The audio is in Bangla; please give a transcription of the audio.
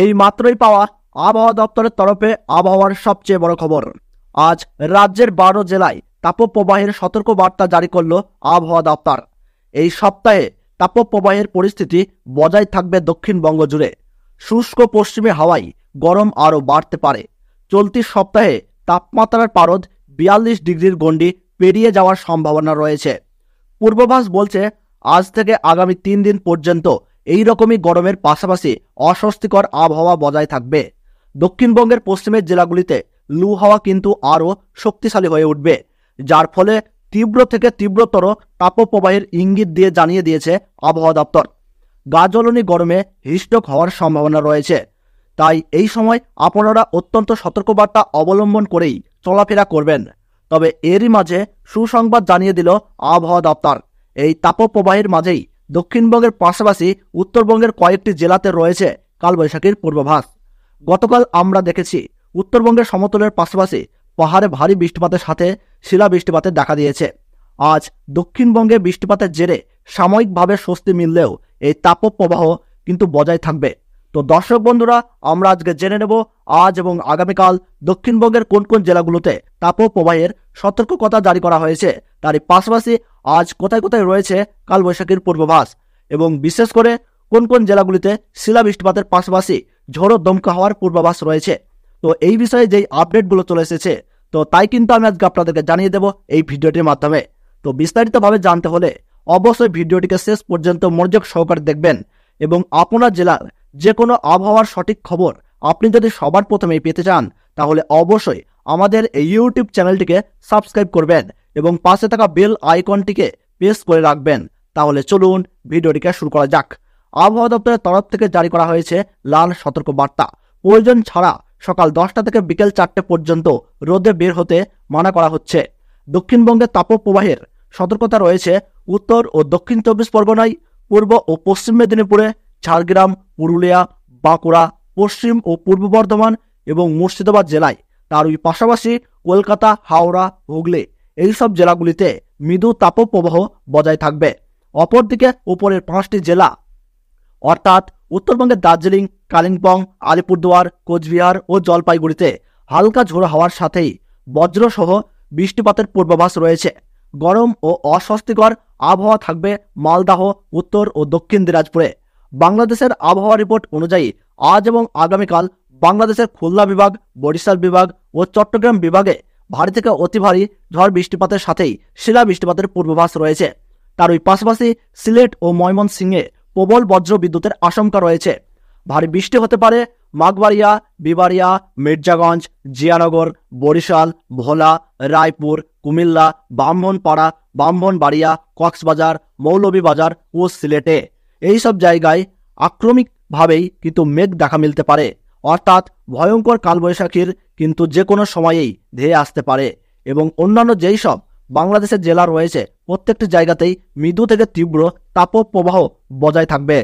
এই মাত্রই পাওয়া আবহাওয়া দপ্তরের তরফে আবহাওয়ার সবচেয়ে বড় খবর আজ রাজ্যের বারো জেলায় তাপপ্রবাহের সতর্কবার্তা জারি করল আবহাওয়া দপ্তর এই সপ্তাহে তাপপ্রবাহের পরিস্থিতি বজায় থাকবে দক্ষিণবঙ্গ জুড়ে শুষ্ক পশ্চিমে হাওয়ায় গরম আরও বাড়তে পারে চলতি সপ্তাহে তাপমাত্রার পারদ বিয়াল্লিশ ডিগ্রির গণ্ডি পেরিয়ে যাওয়ার সম্ভাবনা রয়েছে পূর্বাভাস বলছে আজ থেকে আগামী তিন দিন পর্যন্ত এই রকমই গরমের পাশাপাশি অস্বস্তিকর আবহাওয়া বজায় থাকবে দক্ষিণবঙ্গের পশ্চিমের জেলাগুলিতে লু হাওয়া কিন্তু আরও শক্তিশালী হয়ে উঠবে যার ফলে তীব্র থেকে তীব্রতর তাপপ্রবাহের ইঙ্গিত দিয়ে জানিয়ে দিয়েছে আবহাওয়া দপ্তর গাজলনি গরমে হিস্টক হওয়ার সম্ভাবনা রয়েছে তাই এই সময় আপনারা অত্যন্ত সতর্কবার্তা অবলম্বন করেই চলাফেরা করবেন তবে এরই মাঝে সুসংবাদ জানিয়ে দিল আবহাওয়া দপ্তর এই তাপপ্রবাহের মাঝেই দক্ষিণবঙ্গের পাশাপাশি উত্তরবঙ্গের কয়েকটি জেলাতে রয়েছে কালবৈশাখীর পূর্বাভাস গতকাল আমরা দেখেছি উত্তরবঙ্গের সমতলের পাশাপাশি পাহাড়ে ভারী বৃষ্টিপাতের সাথে শিলা বৃষ্টিপাতের দেখা দিয়েছে আজ দক্ষিণবঙ্গে বৃষ্টিপাতের জেরে সাময়িকভাবে স্বস্তি মিললেও এই তাপপ্রবাহ কিন্তু বজায় থাকবে তো দর্শক বন্ধুরা আমরা আজকে জেনে নেব আজ এবং আগামীকাল দক্ষিণবঙ্গের কোন কোন জেলাগুলোতে তাপপ্রবাহের সতর্কতা জারি করা হয়েছে তারই পাশাপাশি আজ কোথায় কোথায় রয়েছে কালবৈশাখীর পূর্বাভাস এবং বিশেষ করে কোন কোন জেলাগুলিতে শিলাবৃষ্টিপাতের পাশাপাশি ঝোড়ো দমকা হওয়ার পূর্বাভাস রয়েছে তো এই বিষয়ে যেই আপডেটগুলো চলে এসেছে তো তাই কিন্তু আমি আজকে আপনাদেরকে জানিয়ে দেব এই ভিডিওটির মাধ্যমে তো বিস্তারিতভাবে জানতে হলে অবশ্যই ভিডিওটিকে শেষ পর্যন্ত মনোযোগ সহকারে দেখবেন এবং আপনার জেলার যে কোনো আবহাওয়ার সঠিক খবর আপনি যদি সবার প্রথমে পেতে চান তাহলে অবশ্যই আমাদের এই ইউটিউব চ্যানেলটিকে সাবস্ক্রাইব করবেন এবং পাশে থাকা বেল আইকনটিকে প্রেস করে রাখবেন তাহলে চলুন ভিডিওটিকে শুরু করা যাক আবহাওয়া দপ্তরের তরফ থেকে জারি করা হয়েছে লাল সতর্ক বার্তা প্রয়োজন ছাড়া সকাল দশটা থেকে বিকেল চারটে পর্যন্ত রোদে বের হতে মানা করা হচ্ছে দক্ষিণবঙ্গে তাপপ্রবাহের সতর্কতা রয়েছে উত্তর ও দক্ষিণ চব্বিশ পরগনায় পূর্ব ও পশ্চিম মেদিনীপুরে ঝাড়গ্রাম পুরুলিয়া বাঁকুড়া পশ্চিম ও পূর্ব বর্ধমান এবং মুর্শিদাবাদ জেলায় তারই পাশাপাশি কলকাতা হাওড়া হুগলি এইসব জেলাগুলিতে মৃদু তাপপ্রবাহ বজায় থাকবে অপরদিকে উপরের পাঁচটি জেলা অর্থাৎ উত্তরবঙ্গের দার্জিলিং কালিম্পং আলিপুরদুয়ার কোচবিহার ও জলপাইগুড়িতে হালকা ঝোড়ো হওয়ার সাথেই বজ্রসহ বৃষ্টিপাতের পূর্বাভাস রয়েছে গরম ও অস্বস্তিকর আবহাওয়া থাকবে মালদাহ উত্তর ও দক্ষিণ দিনাজপুরে বাংলাদেশের আবহাওয়া রিপোর্ট অনুযায়ী আজ এবং আগামীকাল বাংলাদেশের খুলনা বিভাগ বরিশাল বিভাগ ও চট্টগ্রাম বিভাগে ভারী থেকে অতি ভারী ঝড় বৃষ্টিপাতের সাথেই শিলা বৃষ্টিপাতের পূর্বাভাস রয়েছে তার ওই পাশাপাশি সিলেট ও ময়মনসিংহে প্রবল বজ্র বিদ্যুতের আশঙ্কা রয়েছে ভারী বৃষ্টি হতে পারে মাগবাড়িয়া বিবাড়িয়া মির্জাগঞ্জ জিয়ানগর বরিশাল ভোলা রায়পুর কুমিল্লা ব্রাহ্মণপাড়া ব্রাহ্মণবাড়িয়া কক্সবাজার মৌলভীবাজার ও সিলেটে এই সব জায়গায় আক্রমিকভাবেই কিন্তু মেঘ দেখা মিলতে পারে অর্থাৎ ভয়ঙ্কর কালবৈশাখীর কিন্তু যে কোনো সময়েই ধেয়ে আসতে পারে এবং অন্যান্য যেই সব বাংলাদেশের জেলা রয়েছে প্রত্যেকটি জায়গাতেই মৃদু থেকে তীব্র তাপপ্রবাহ বজায় থাকবে